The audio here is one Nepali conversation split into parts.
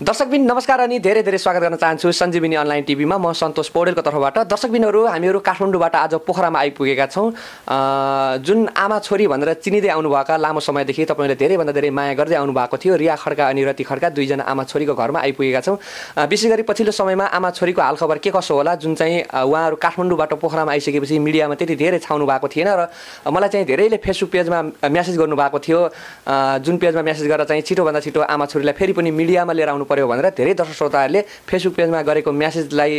दर्शकबिन नमस्कार अनि धेरै धेरै स्वागत गर्न चाहन्छु सञ्जीविनी अनलाइन टिभीमा म सन्तोष पौडेलको तर्फबाट दर्शकबिनहरू हामीहरू काठमाडौँबाट आज पोखरामा आइपुगेका छौँ जुन आमा छोरी भनेर चिनिँदै आउनुभएका लामो समयदेखि तपाईँले धेरैभन्दा धेरै माया गर्दै आउनुभएको थियो रिया खड्का अनि रति खड्का दुईजना आमा छोरीको घरमा आइपुगेका छौँ विशेष गरी पछिल्लो समयमा आमा छोरीको हालखबर के कसो होला जुन चाहिँ उहाँहरू काठमाडौँबाट पोखरामा आइसकेपछि मिडियामा त्यति धेरै छाउनु भएको थिएन र मलाई चाहिँ धेरैले फेसबुक पेजमा म्यासेज गर्नुभएको थियो जुन पेजमा म्यासेज गरेर चाहिँ छिटोभन्दा छिटो आमा छोरीलाई फेरि पनि मिडियामा लिएर आउनु पर्यो भनेर धेरै दर्शक श्रोताहरूले फेसबुक पेजमा गरेको म्यासेजलाई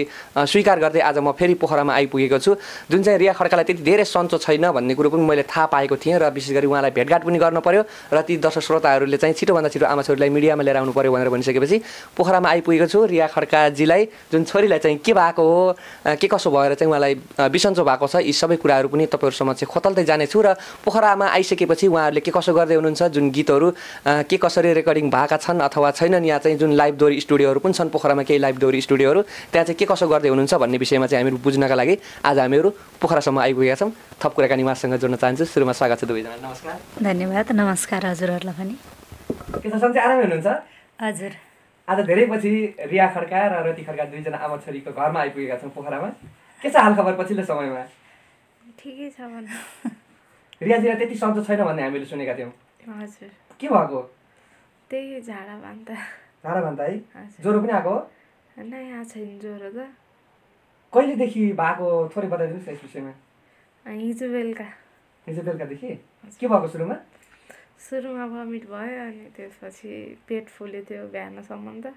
स्वीकार गर्दै आज म फेरि पोखरामा आइपुगेको छु जुन चाहिँ रिया खड्कालाई त्यति धेरै सन्चो छैन भन्ने कुरो पनि मैले थाहा पाएको थिएँ र विशेष गरी उहाँलाई भेटघाट पनि गर्नु पऱ्यो र ती दर्शक श्रोताहरूले चाहिँ छिटोभन्दा छिटो आमा छोरीलाई मिडियामा लिएर आउनु पऱ्यो भनेर भनिसकेपछि पोखरामा आइपुगेको छु रिया खड्काजीलाई जुन छोरीलाई चाहिँ के भएको हो के कसो भएर चाहिँ उहाँलाई बिसन्चो भएको छ यी सबै कुराहरू पनि तपाईँहरू समक्ष खोतल्दै जानेछु र पोखरामा आइसकेपछि उहाँहरूले के कसो गर्दै हुनुहुन्छ जुन गीतहरू के कसरी रेकर्डिङ भएका छन् अथवा छैनन् यहाँ चाहिँ जुन लाइभ डोरी स्टुडियोहरू पनि छन् पोखरामा केही लाइभ डोरी स्टुडियोहरू त्यहाँ चाहिँ के कसो गर्दै हुनुहुन्छ भन्ने विषयमा चाहिँ हामीहरू बुझ्नका लागि आज हामीहरू पोखरासम्म आइपुगेका छौँ थप कुराकानी उहाँसँग जोड्न चाहन्छु सुरुमा स्वागत छ दुवैजना नमस्कार धन्यवाद नमस्कार हजुरहरूलाई पनि आरामै हुनुहुन्छ हजुर आज धेरै पछि रिया खड्का र रति खड्का दुईजना आमा छोरीको घरमा आइपुगेका छौँ पोखरामा के छ हालखबर पछिल्लो समयमा ठिकै छ रियाजीलाई त्यति सन्चो छैन भन्ने हामीले सुनेका थियौँ हजुर के भएको त्यही झाडा झाडा भन्दा है ज्वरो पनि आएको नै आएको छैन ज्वरो त कहिलेदेखि भएको थोरै बताइदिनुहोस् न यस विषयमा हिजो बेलुका हिजो बेलुकादेखि के भएको सुरुमा सुरुमा भमिट भयो अनि त्यसपछि पेट फुल्यो त्यो बिहानसम्म त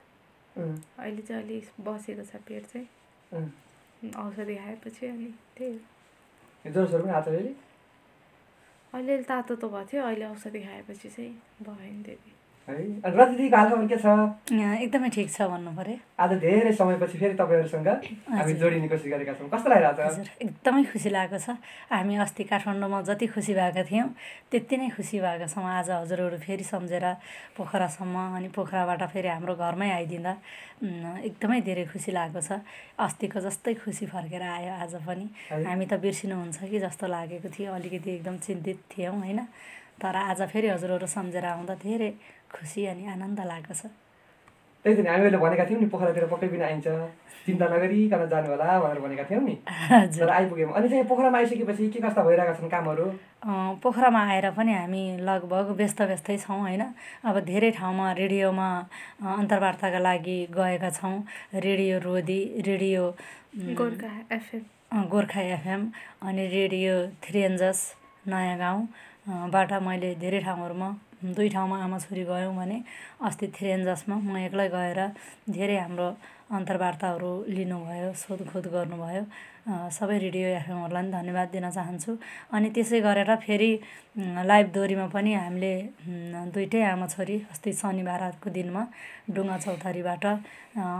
अहिले चाहिँ अलिक बसेको छ पेट चाहिँ औषधि खाएपछि अनि त्यही ज्वरो पनि आएको अलिअलि तातो त भएको थियो अहिले औषधि खाएपछि चाहिँ भयो नि त्यति के छ एकदमै ठिक छ भन्नु पऱ्यो आज धेरै समयपछि फेरि तपाईँहरूसँग हामी जोडिने कोसिस गरेका छौँ कस्तो लागिरहेको छ एकदमै खुसी लागेको छ हामी अस्ति काठमाडौँमा जति खुसी भएका थियौँ त्यति नै खुसी भएको छौँ आज हजुरहरू फेरि सम्झेर पोखरासम्म अनि पोखराबाट फेरि हाम्रो घरमै आइदिँदा एकदमै धेरै खुसी लागेको छ अस्तिको जस्तै खुसी फर्केर आयो आज पनि हामी त बिर्सिनुहुन्छ कि जस्तो लागेको थियो अलिकति एकदम चिन्तित थियौँ होइन तर आज फेरि हजुरहरू सम्झेर आउँदा धेरै खुसी अनि आनन्द लागेको छ त्यही त हामीहरूले भनेका थियौँ नि पोखरातिर पक्कै बिना आइन्छ चिन्ता नगरिकन जानु होला भनेर भनेका थियौँ नि तर आइपुग्यौँ अनि चाहिँ पोखरामा आइसकेपछि के कस्ता भइरहेका छन् कामहरू पोखरामा आएर पनि हामी लगभग व्यस्त व्यस्तै छौँ होइन अब धेरै ठाउँमा रेडियोमा अन्तर्वार्ताका लागि गएका छौँ radio Rodhi radio Gorkha FM Gorkha FM अनि रेडियो थ्रिएन्जस नयाँ गाउँबाट मैले धेरै ठाउँहरूमा दुई ठाउँमा आमा छोरी गयौँ भने अस्ति थ्रेन्जसमा म एक्लै गएर धेरै हाम्रो अन्तर्वार्ताहरू लिनुभयो सोधखोज गर्नुभयो सबै रेडियो एफएमहरूलाई पनि धन्यवाद दिन चाहन्छु अनि त्यसै गरेर फेरि लाइभ दोरीमा पनि हामीले दुइटै आमा छोरी अस्ति शनिबारको दिनमा डुङ्गा चौतारीबाट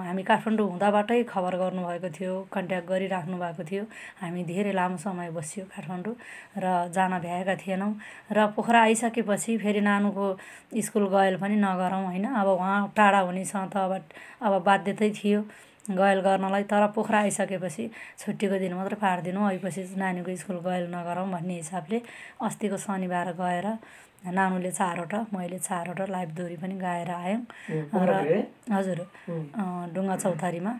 हामी काठमाडौँ हुँदाबाटै खबर गर्नुभएको थियो कन्ट्याक्ट गरिराख्नु भएको थियो हामी धेरै लामो समय बस्यो काठमाडौँ र जान भ्याएका थिएनौँ र पोखरा आइसकेपछि फेरि नानुको स्कुल गएल पनि नगरौँ होइन अब उहाँ टाढा हुनेसँग त अब अब बाध्यतै थियो गयल गर्नलाई तर पोखरा आइसकेपछि छुट्टीको दिन मात्र फाटिदिनु अहिलेपछि नानीको स्कुल गयल नगरौँ भन्ने हिसाबले अस्तिको शनिबार गएर नानुले चारवटा मैले चारवटा लाइभ दोरी पनि गाएर आयौँ र हजुर डुङ्गा चौतारीमा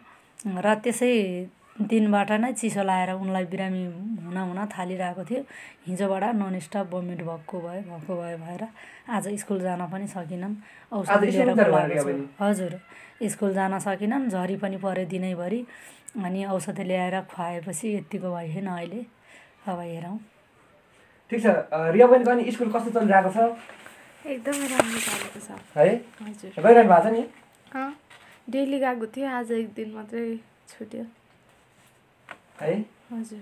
र त्यसै दिनबाट नै चिसो लागेर उनलाई बिरामी हुन हुन थालिरहेको थियो हिजोबाट नन स्टप भोमिट भएको भयो भएको भयो भएर आज स्कुल जान पनि सकिनँ औषधि लिएर हजुर स्कुल जान सकिनँ झरी पनि पऱ्यो दिनैभरि अनि औषधि ल्याएर खुवाएपछि यत्तिको भएन अहिले अब हेरौँ ठिक छ रिया अनि कस्तो चलिरहेको छ एकदमै राम्रो चलेको छ है हजुर गइरहनु भएको छ नि डेली गएको थियो आज एक दिन मात्रै छुट्यो है हजुर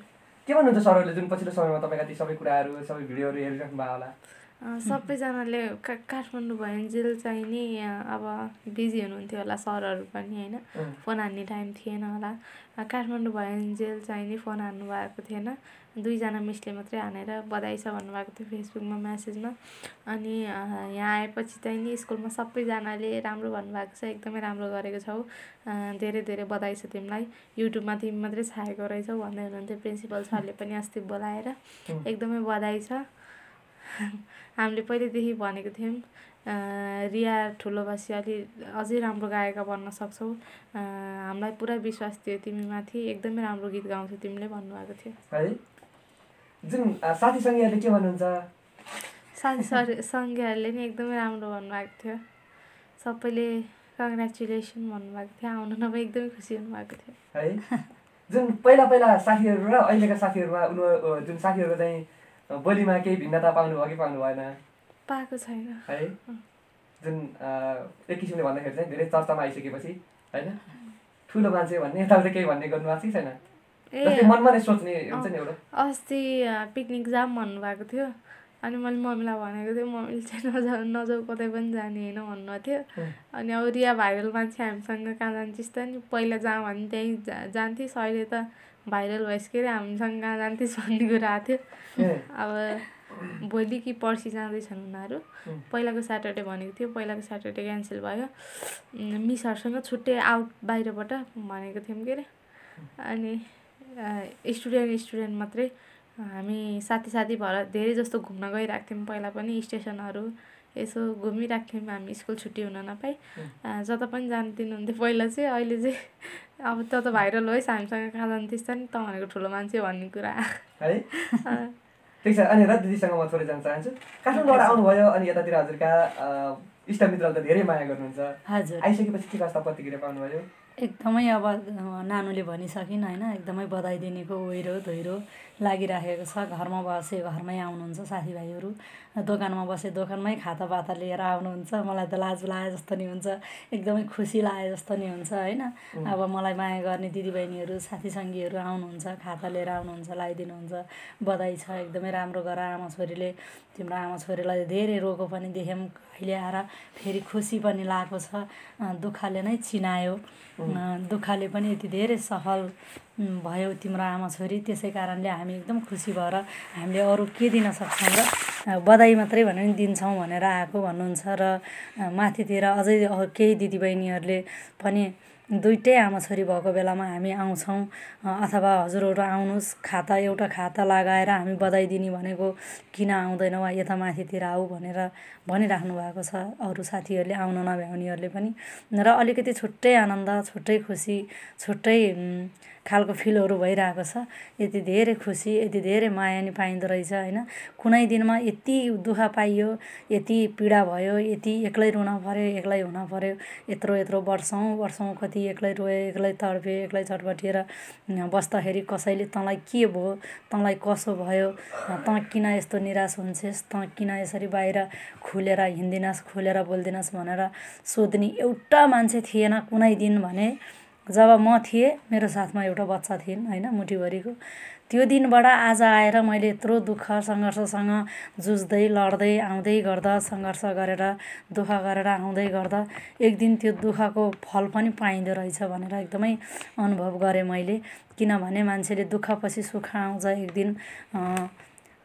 के भन्नुहुन्छ सरहरूले जुन पछिल्लो समयमा तपाईँका ती सबै कुराहरू सबै भिडियोहरू हेरिराख्नु भयो होला सबैजनाले का काठमाडौँ भइन्जेल चाहिँ नि अब बिजी हुनुहुन्थ्यो होला सरहरू पनि होइन फोन हान्ने टाइम थिएन होला काठमाडौँ भयो भइन्जेल चाहिँ नि फोन हान्नु भएको थिएन दुईजना मिसले मात्रै हानेर बधाई छ भन्नुभएको थियो फेसबुकमा म्यासेजमा अनि यहाँ आएपछि चाहिँ नि स्कुलमा सबैजनाले राम्रो भन्नुभएको छ एकदमै राम्रो गरेको छौ धेरै धेरै बधाई छ तिमीलाई युट्युबमा तिमी मात्रै छाएको रहेछौ भन्दै हुनुहुन्थ्यो प्रिन्सिपल सरले पनि अस्ति बोलाएर एकदमै बधाई छ हामीले पहिल्यैदेखि भनेको थियौँ रिया ठुलोबासी अलि अझै राम्रो गायिका बन्न सक्छौ हामीलाई पुरा विश्वास थियो तिमीमाथि एकदमै राम्रो गीत गाउँछौ तिमीले भन्नुभएको थियो है जुन साथी साथी सर सङ्घीहरूले नि एकदमै राम्रो भन्नुभएको थियो सबैले कङ्ग्रेचुलेसन भन्नुभएको थियो आउनु नभए एकदमै खुसी हुनुभएको थियो है जुन पहिला पहिला साथीहरू र अहिलेका साथीहरूमा उनीहरू जुन साथीहरूको चाहिँ बोलीमा केही भिन्नता पाउनु हो कि पाउनु भएन पाएको छैन है जुन एक किसिमले भन्दाखेरि चाहिँ धेरै चर्चामा आइसकेपछि होइन ठुलो मान्छे भन्ने यताउता केही भन्ने गर्नु कि छैन अस्ति पिकनिक जाम भन्नुभएको थियो अनि मैले मम्मीलाई भनेको थिएँ मम्मीले चाहिँ नजाऊ नजाऊ कतै पनि जाने होइन भन्नुभएको थियो अनि अब रिया भाइरल मान्छे हामीसँग कहाँ जान्छिस् त नि पहिला जाउँ भने त्यहीँ जान्थेँ अहिले त भाइरल के अरे हामीसँग कहाँ जान्थेस् भन्ने कुरा आएको थियो अब भोलि कि पर्सि जाँदैछन् उनीहरू पहिलाको स्याटरडे भनेको थियो पहिलाको स्याटरडे क्यान्सल भयो मिसहरूसँग छुट्टै आउट बाहिरबाट भनेको थियौँ के अरे अनि स्टुडेन्ट स्टुडेन्ट मात्रै हामी साथी साथी भएर धेरै जस्तो घुम्न गइरहेको थियौँ पहिला पनि स्टेसनहरू यसो घुमिराख्थ्यौँ हामी स्कुल छुट्टी हुन नपाई जता पनि जानु दिनुहुन्थ्यो पहिला चाहिँ अहिले चाहिँ अब त त भाइरल होइस् हामीसँग कहाँ जानु त्यस्तो नि त भनेको ठुलो मान्छे भन्ने कुरा है ठिक छ अनि र दिदीसँग म थोरै जान चाहन्छु काठमाडौँबाट आउनुभयो अनि यतातिर हजुरका इष्टमित्रले त धेरै माया गर्नुहुन्छ हजुर आइसकेपछि के कस्ता प्रतिक्रिया पाउनुभयो एकदमै अब नानुले भनिसकिन् होइन एकदमै बधाई दिनेको ओहिरो धोइरो लागिराखेको छ घरमा बसे घरमै आउनुहुन्छ साथीभाइहरू दोकानमा बसे दोकानमै खाता खातापाता लिएर आउनुहुन्छ मलाई त लाज लाए जस्तो नि हुन्छ एकदमै खुसी लाए जस्तो नि हुन्छ होइन अब मलाई माया गर्ने दिदीबहिनीहरू साथीसङ्गीहरू आउनुहुन्छ खाता लिएर आउनुहुन्छ लगाइदिनुहुन्छ बधाई छ एकदमै राम्रो गर आमा छोरीले तिम्रो आमा छोरीलाई धेरै रोगो पनि देख्यौँ अहिले आएर फेरि खुसी पनि लागेको छ दुःखले नै चिनायो दुःखले पनि यति धेरै सफल भयौ तिम्रो आमा छोरी त्यसै कारणले हामी एकदम खुसी भएर हामीले अरू के दिन सक्छौँ र बधाई मात्रै भने नि दिन्छौँ भनेर आएको भन्नुहुन्छ र माथितिर अझै केही दिदीबहिनीहरूले पनि दुइटै आमा छोरी भएको बेलामा हामी आउँछौँ अथवा हजुरहरू आउनुहोस् खाता एउटा खाता लगाएर हामी बधाई दिने भनेको किन आउँदैन वा यता माथितिर आऊ भनेर भनिराख्नु भएको छ अरू साथीहरूले आउन नभ्याउनेहरूले पनि र अलिकति छुट्टै आनन्द छुट्टै खुसी छुट्टै खालको फिलहरू भइरहेको छ यति धेरै खुसी यति धेरै माया नि पाइँदो रहेछ होइन कुनै दिनमा यति दुःख पाइयो यति पीडा भयो यति एक्लै रुन पऱ्यो एक्लै हुन पऱ्यो यत्रो यत्रो वर्षौँ वर्षौँ कति एक्लै रोयो एक्लै तडपे एक्लै छटपटिएर बस्दाखेरि कसैले तँलाई के भयो तँलाई कसो भयो तँ किन यस्तो निराश हुन्छेस् तँ किन यसरी बाहिर खुलेर हिँड्दिनस् खुलेर बोल्दिनस् भनेर सोध्ने एउटा मान्छे थिएन कुनै दिन भने जब म थिएँ मेरो साथमा एउटा बच्चा थिइन् होइन मुठीभरिको त्यो दिनबाट आज आएर मैले यत्रो दुःख सङ्घर्षसँग जुझ्दै लड्दै आउँदै गर्दा सङ्घर्ष गरेर दुःख गरेर आउँदै गर्दा एक दिन त्यो दुःखको फल पनि पाइँदो रहेछ भनेर एकदमै अनुभव गरेँ मैले किनभने मान्छेले दुःखपछि सुख आउँछ एक दिन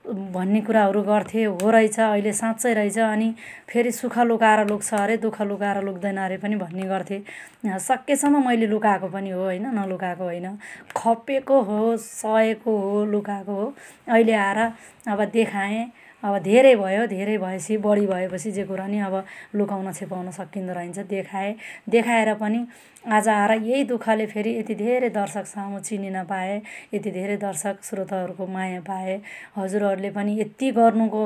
भन्ने कुराहरू गर्थे हो रहेछ अहिले साँच्चै रहेछ अनि फेरि सुख लुकाएर लुक्छ अरे दुःख लुकाएर लुक्दैन अरे पनि भन्ने गर्थे सकेसम्म मैले लुकाएको पनि हो होइन नलुकाएको होइन खपेको हो सहेको हो लुकाएको हो अहिले आएर अब देखाएँ अब धेरै भयो धेरै भएपछि बढी भएपछि जे कुरा नि अब लुकाउन छेपाउन सकिँदो रहेछ देखाएँ देखाएर पनि आज आएर यही दुःखले फेरि यति धेरै दर्शक सामु चिनिन पाएँ यति धेरै दर्शक श्रोताहरूको माया पाएँ हजुरहरूले पनि यति गर्नुको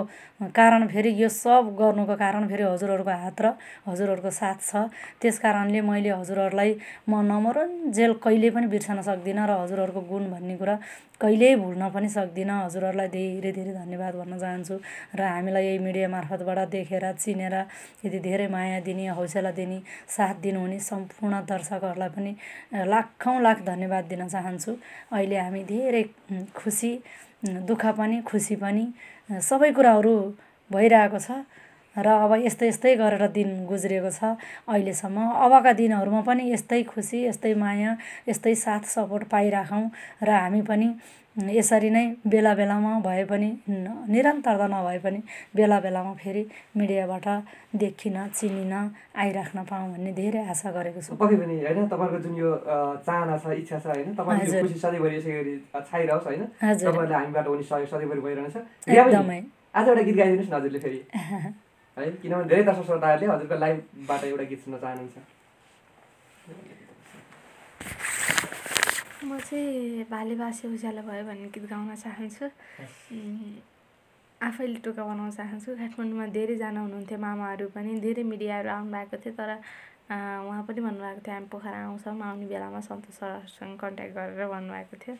कारण फेरि यो सब गर्नुको कारण फेरि हजुरहरूको हात र हजुरहरूको साथ छ त्यस कारणले मैले हजुरहरूलाई म जेल कहिले पनि बिर्सन सक्दिनँ र हजुरहरूको गुण भन्ने कुरा कहिल्यै भुल्न पनि सक्दिनँ हजुरहरूलाई धेरै धेरै धन्यवाद भन्न चाहन्छु र हामीलाई यही मिडिया मार्फतबाट देखेर चिनेर यति धेरै माया दिने हौसला दिने साथ दिनुहुने सम्पूर्ण दर्शक दर्शकहरूलाई पनि लाखौँ लाख धन्यवाद दिन चाहन्छु अहिले हामी धेरै खुसी दुःख पनि खुसी पनि सबै कुराहरू भइरहेको छ र अब यस्तै यस्तै गरेर दिन गुज्रिएको छ अहिलेसम्म अबका दिनहरूमा पनि यस्तै खुसी यस्तै माया यस्तै साथ सपोर्ट पाइराखौँ र हामी पनि यसरी नै बेला बेलामा भए पनि निरन्तरता नभए पनि बेला बेलामा फेरि मिडियाबाट देखिन चिनिन आइराख्न पाऊँ भन्ने धेरै आशा गरेको छु पक्कै पनि होइन तपाईँको जुन यो चाहना छ इच्छा छ होइन सधैँभरि छाइरहोस् होइन तपाईँहरूले हामीबाट पनि सहयोग सधैँभरि भइरहनेछ एकदमै आज एउटा गीत गाइदिनुहोस् न हजुरले फेरि है किनभने धेरै दर्शक श्रोताहरूले हजुरको लाइभबाट एउटा गीत सुन्न चाहनुहुन्छ म चाहिँ बासे उज्यालो भयो भन्ने गीत गाउन चाहन्छु आफैले टोका बनाउन चाहन्छु काठमाडौँमा धेरैजना हुनुहुन्थ्यो मामाहरू पनि धेरै मिडियाहरू आउनुभएको थियो तर उहाँ पनि भन्नुभएको थियो हामी पोखरा आउँछौँ आउने बेलामा सन्तोष सरसँग कन्ट्याक्ट गरेर भन्नुभएको थियो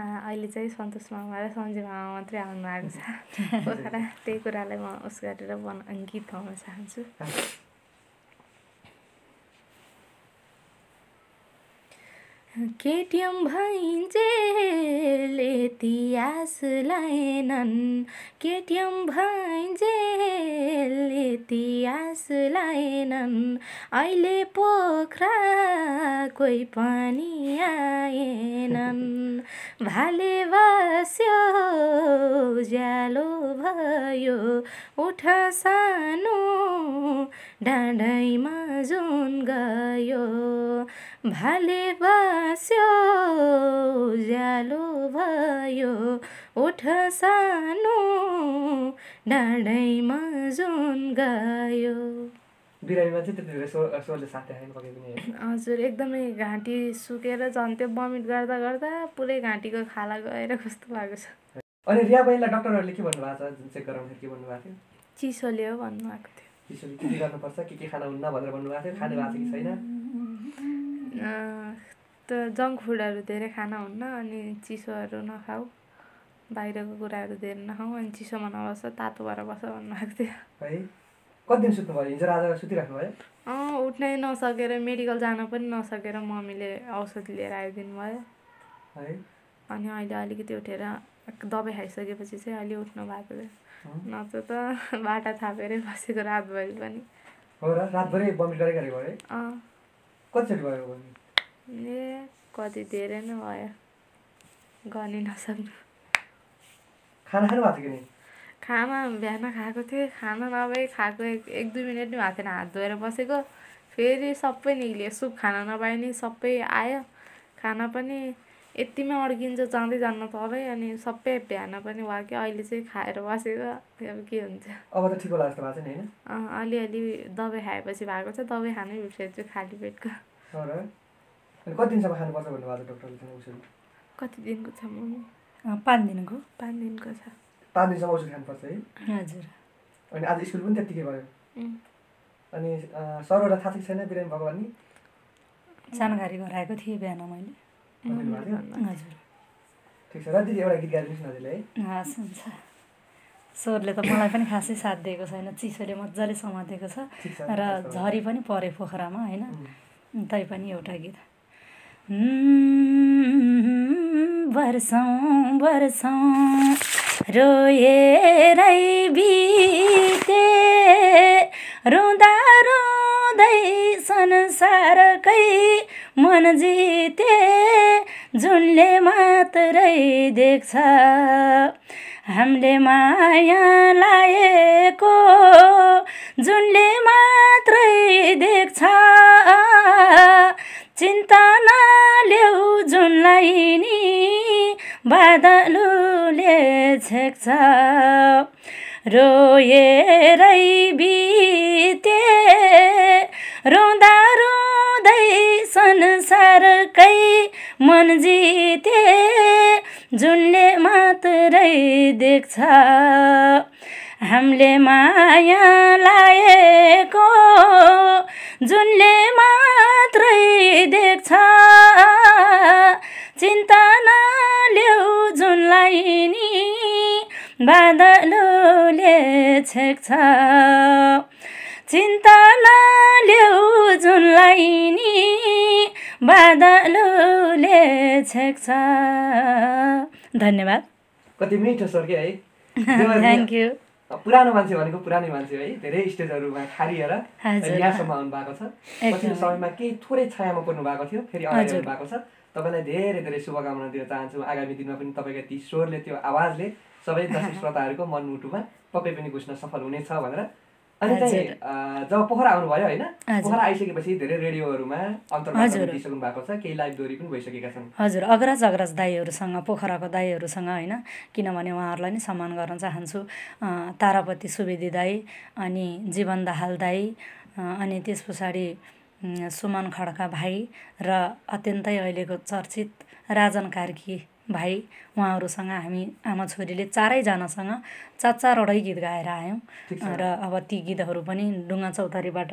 अहिले चाहिँ सन्तोष मामा र सञ्जय मामा मात्रै आउनुभएको छ पोखरा त्यही कुरालाई म उस गरेर बना गीत गाउन चाहन्छु केटिएम आस लाएनन् केटिएम आस लाएनन् अहिले पोखरा कोही पनि आएनन् भाले बस्यो उज्यालो भयो उठ सानो डाँडैमा जुन गयो भालेबास्यो उज्यालो भयो ओठ सानो डाँडैमा जुन गायो हजुर एकदमै घाँटी सुकेर झन्त्यो बमिट गर्दा गर्दा पुरै घाँटीको खाला गएर कस्तो भएको छ अनि रिया बहिनीलाई डक्टरहरूले के भन्नुभएको छ जुन चेक गराउँदाखेरि के भन्नुभएको थियो चिसोले हो भन्नुभएको थियो चिसोले के के गर्नुपर्छ के के खाना हुन्न भनेर भन्नुभएको थियो खाने भएको छ कि छैन त जङ्क फुडहरू धेरै खान हुन्न अनि चिसोहरू नखाऊ बाहिरको कुराहरू धेरै नखाऊ अनि चिसोमा नबस तातो भएर बस भन्नुभएको थियो है कति दिन सुत्नु भयो हिजो अँ उठ्नै नसकेर मेडिकल जान पनि नसकेर मम्मीले औषध लिएर आइदिनु भयो अनि अहिले अलिकति उठेर दबाई खाइसकेपछि चाहिँ अलि उठ्नु भएको थियो नत्र त बाटा थापेरै बसेको रातभरि पनि रातभरि कसरी भयो भने ए कति धेरै नै भयो गनी नसक्नु खाना खानु भएको थियो कि खाना बिहान खाएको थिएँ खाना नभए खाएको एक दुई मिनट नै भएको थिएन हात धोएर बसेको फेरि सबै निक्लियो सुप खाना नपाए नि सबै आयो खाना पनि यतिमै अड्किन्छ जाँदै जान्न तलै अनि सबै बिहान पनि वाक्यो अहिले चाहिँ खाएर बसेको अब के हुन्छ अब त ठिक होला जस्तो भएको छैन होइन अलिअलि दबाई खाएपछि भएको छ दबाई खानै बिर्सेको खाली पेटको कति दिनसम्म खानुपर्छ भन्नुभएको डक्टरले कति दिनको छ मम्मी पाँच दिनको पाँच दिनको छ पाँच दिनसम्म औषध खानुपर्छ है हजुर अनि आज स्कुल पनि त्यत्तिकै भयो अनि सरहरूलाई थाहा छैन बिरामी भएको भन्ने जानकारी गराएको थिएँ बिहान मैले हजुर स्वरले त मलाई पनि खासै साथ दिएको छैन चिसोले मजाले समातेको छ र झरी पनि परे पोखरामा होइन तैपनि एउटा गीत वर्षौँ वर्षौँ रोएरै बिते रुँदा रुँ सधैँ संसारकै मन जिते जुनले मात्रै देख्छ हामीले माया लाएको जुनले मात्रै देख्छ चिन्ता नल्याउ जुनलाई नि बादलुले छेक्छ रोएरै बिते रुँदा रुँदै संसारकै मन जिते जुनले मात्रै देख्छ हामीले माया लाएको जुनले मात्रै देख्छ चिन्ता नल्याउ जुनलाई नि बादलले छेक्छ चिन्ता नल्याउ जुनलाई नि बादलले छेक्छ धन्यवाद कति मिठो स्वर के है थ्याङ्क यू पुरानो मान्छे भनेको पुरानै मान्छे है धेरै स्टेजहरूमा खारिएर यहाँसम्म आउनु भएको छ पछिल्लो समयमा केही थोरै छायामा पर्नु भएको थियो फेरि अगाडि भएको छ तपाईँलाई धेरै धेरै शुभकामना दिन चाहन्छु आगामी दिनमा पनि तपाईँको ती स्वरले त्यो आवाजले सबै दर्शक श्रोताहरूको मनमुटुमा पक्कै पनि घुस्न सफल हुनेछ भनेर जब पोखरा आउनुभयो होइन पोखरा आइसकेपछि धेरै रेडियोहरूमा भएको छ केही लाइभ पनि भइसकेका छन् हजुर अग्रज अग्रज दाईहरूसँग पोखराको दाईहरूसँग होइन किनभने उहाँहरूलाई नै सम्मान गर्न चाहन्छु तारापति सुवेदी दाई अनि जीवन दाहाल दाई अनि त्यस पछाडि सुमन खड्का भाइ र अत्यन्तै अहिलेको चर्चित राजन कार्की भाइ उहाँहरूसँग हामी आमा छोरीले चारैजनासँग चार चारवटै गीत गाएर आयौँ र अब ती गीतहरू पनि डुङ्गा चौतारीबाट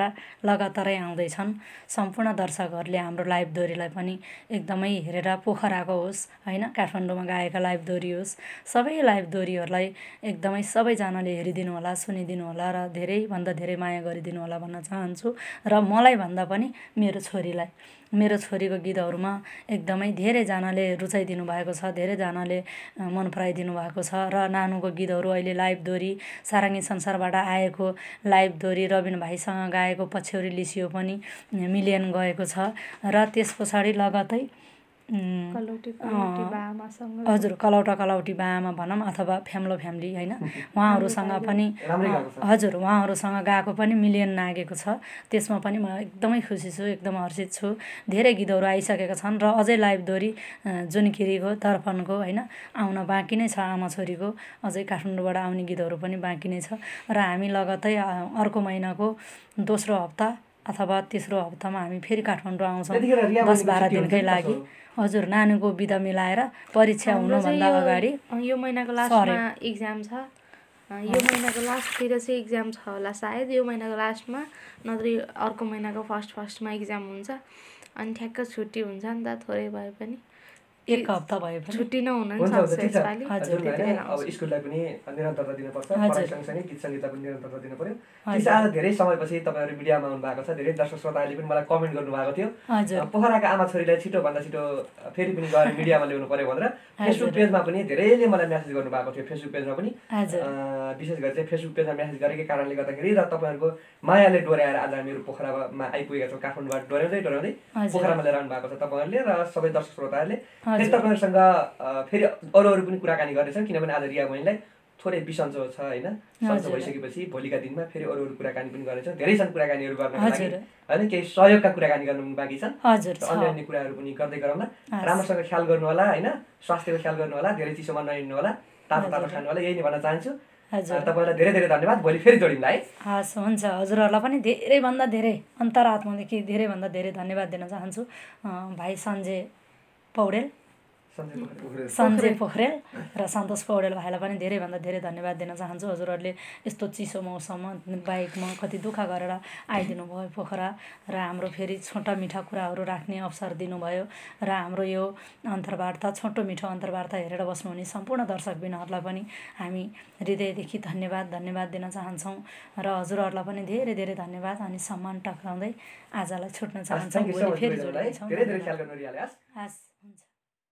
लगातारै आउँदैछन् सम्पूर्ण दर्शकहरूले हाम्रो लाइभ दोरीलाई पनि एकदमै हेरेर पोखराको होस् होइन काठमाडौँमा गाएका लाइभ दोरी होस् सबै लाइभ दोरीहरूलाई एकदमै सबैजनाले हेरिदिनु होला सुनिदिनु होला र धेरैभन्दा धेरै माया गरिदिनु होला भन्न चाहन्छु र मलाई भन्दा पनि मेरो छोरीलाई मेरो छोरीको गीतहरूमा एकदमै धेरैजनाले रुचाइदिनु भएको छ धेरैजनाले मन पराइदिनु भएको छ र नानुको गीतहरू अहिले लाइभ दोरी सारङ्गी संसारबाट आएको लाइभ दोरी रबिन भाइसँग गाएको पछ्यौरी लिसियो पनि मिलियन गएको छ र त्यस पछाडि लगतै हजुर कलौटा कलौटी बामा भनौँ अथवा फ्याम्लो फ्यामिली होइन उहाँहरूसँग पनि हजुर उहाँहरूसँग गएको पनि मिलियन नागेको छ त्यसमा पनि म एकदमै खुसी छु एकदम हर्षित छु धेरै गीतहरू आइसकेका छन् र अझै लाइभ दोरी जुन किरीको दर्पणको होइन आउन बाँकी नै छ आमा छोरीको अझै काठमाडौँबाट आउने गीतहरू पनि बाँकी नै छ र हामी लगत्तै अर्को महिनाको दोस्रो हप्ता अथवा तेस्रो हप्तामा हामी फेरि काठमाडौँ आउँछौँ दस बाह्र दिनकै लागि हजुर नानीको बिदा मिलाएर परीक्षा हुनुभन्दा अगाडि यो महिनाको लास्टमा इक्जाम छ यो महिनाको लास्टतिर चाहिँ इक्जाम छ होला सायद यो महिनाको लास्टमा नत्र अर्को महिनाको फर्स्ट फर्स्टमा इक्जाम हुन्छ अनि ठ्याक्क छुट्टी हुन्छ नि त थोरै भए पनि एक हप्ता भयो छुट्टी नहुन स्कुललाई पनि निरन्तरता दिनुपर्छ सँगसँगै गीत पनि निरन्तरता दिनु पऱ्यो धेरै समयपछि तपाईँहरू मिडियामा आउनु भएको छ धेरै दर्शक श्रोताहरूले पनि मलाई कमेन्ट गर्नुभएको थियो पोखराको आमा छोरीलाई छिटोभन्दा छिटो फेरि पनि गएर मिडियामा ल्याउनु पर्यो भनेर फेसबुक पेजमा पनि धेरैले मलाई म्यासेज गर्नुभएको थियो फेसबुक पेजमा पनि विशेष गरी चाहिँ फेसबुक पेजमा म्यासेज गरेकै कारणले गर्दाखेरि र तपाईँहरूको मायाले डोर्याएर आज हामीहरू पोखरामा आइपुगेका छौँ काठमाडौँबाट डोर्याउँदै डोर्याउँदै पोखरामा लिएर आउनु भएको छ तपाईँहरूले र सबै दर्शक श्रोताहरूले त्यस तपाईँहरूसँग फेरि अरू अरू पनि कुराकानी गर्नेछ किनभने आज रिया बहिनीलाई थोरै बिसन्चो छ होइन सन्चो भइसकेपछि भोलिका दिनमा फेरि अरू अरू कुराकानी पनि गर्नेछ धेरै छन् कुराकानीहरू गर्न होइन केही सहयोगका कुराकानी गर्नु पनि बाँकी छन् अन्य अन्य कुराहरू पनि गर्दै गरौँला राम्रोसँग ख्याल गर्नु होला होइन स्वास्थ्यको ख्याल गर्नु होला धेरै चिसोमा नहिँड्नु होला तातो तातो खानु होला यही नै भन्न चाहन्छु तपाईँलाई धेरै धेरै धन्यवाद भोलि फेरि जोडिँदा है हस् हुन्छ हजुरहरूलाई पनि धेरैभन्दा धेरै अन्तरात्मादेखि धेरैभन्दा धेरै धन्यवाद दिन चाहन्छु भाइ सञ्जय पौडेल सञ्जय पोखरेल र सन्तोष पौडेल भाइलाई पनि धेरैभन्दा धेरै धन्यवाद दिन चाहन्छु हजुरहरूले यस्तो चिसो मौसममा बाइकमा कति दुःख गरेर आइदिनु भयो पोखरा र हाम्रो फेरि छोटा मिठा कुराहरू राख्ने अवसर दिनुभयो र हाम्रो यो अन्तर्वार्ता छोटो मिठो अन्तर्वार्ता हेरेर बस्नुहुने सम्पूर्ण दर्शकबिनहरूलाई पनि हामी हृदयदेखि धन्यवाद धन्यवाद दिन चाहन्छौँ र हजुरहरूलाई पनि धेरै धेरै धन्यवाद अनि सम्मान टक्राउँदै आजलाई छुट्न चाहन्छौँ फेरि हस्